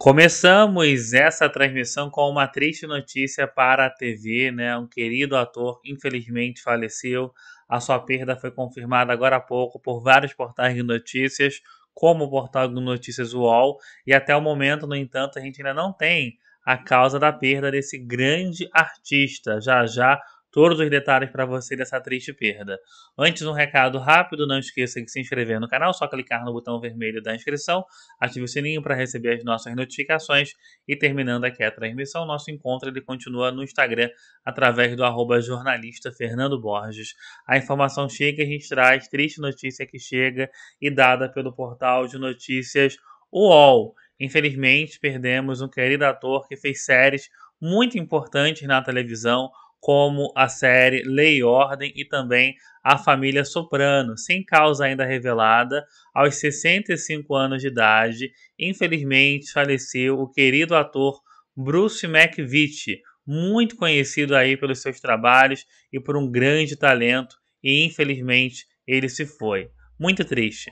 Começamos essa transmissão com uma triste notícia para a TV, né? Um querido ator infelizmente faleceu. A sua perda foi confirmada agora há pouco por vários portais de notícias, como o portal de notícias UOL, e até o momento, no entanto, a gente ainda não tem a causa da perda desse grande artista. Já já todos os detalhes para você dessa triste perda. Antes, um recado rápido: não esqueça de se inscrever no canal, só clicar no botão vermelho da inscrição, ative o sininho para receber as nossas notificações. E terminando aqui a transmissão, nosso encontro ele continua no Instagram através do arroba jornalista Fernando Borges. A informação chega e a gente traz triste notícia que chega e dada pelo portal de notícias UOL. Infelizmente, perdemos um querido ator que fez séries muito importantes na televisão como a série Lei e Ordem e também A Família Soprano, sem causa ainda revelada, aos 65 anos de idade, infelizmente faleceu o querido ator Bruce McVitie, muito conhecido aí pelos seus trabalhos e por um grande talento, e infelizmente ele se foi. Muito triste.